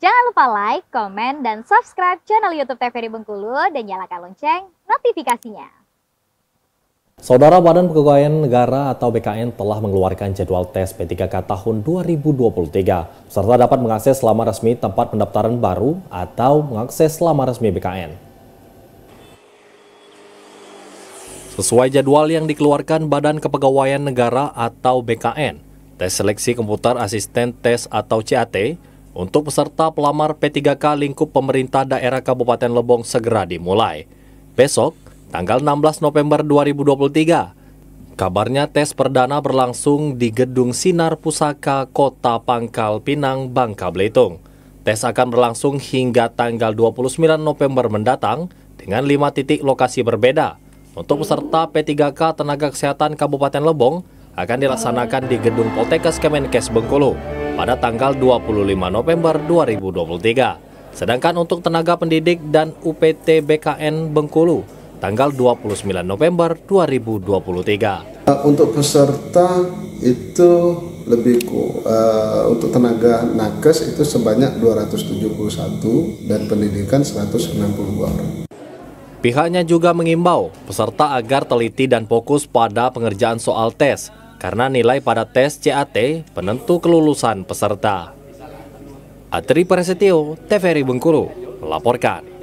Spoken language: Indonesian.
Jangan lupa like, komen, dan subscribe channel YouTube TVRI Bengkulu dan nyalakan lonceng notifikasinya. Saudara Badan Kepegawaian Negara atau BKN telah mengeluarkan jadwal tes P3K tahun 2023. Serta dapat mengakses selama resmi tempat pendaftaran baru atau mengakses selama resmi BKN. Sesuai jadwal yang dikeluarkan Badan Kepegawaian Negara atau BKN, tes seleksi komputer asisten tes atau CAT untuk peserta pelamar P3K lingkup pemerintah daerah Kabupaten Lebong segera dimulai. Besok, tanggal 16 November 2023, kabarnya tes perdana berlangsung di Gedung Sinar Pusaka Kota Pangkal Pinang, Bangka Belitung. Tes akan berlangsung hingga tanggal 29 November mendatang dengan 5 titik lokasi berbeda. Untuk peserta P3K Tenaga Kesehatan Kabupaten Lebong akan dilaksanakan di Gedung Poltekkes Kemenkes Bengkulu pada tanggal 25 November 2023. Sedangkan untuk tenaga pendidik dan UPT BKN Bengkulu tanggal 29 November 2023. Eh, untuk peserta itu lebih uh, untuk tenaga nakes itu sebanyak 271 dan pendidikan 162 orang. Pihaknya juga mengimbau peserta agar teliti dan fokus pada pengerjaan soal tes karena nilai pada tes CAT penentu kelulusan peserta. Atri Presetio, TVRI Bengkulu, melaporkan.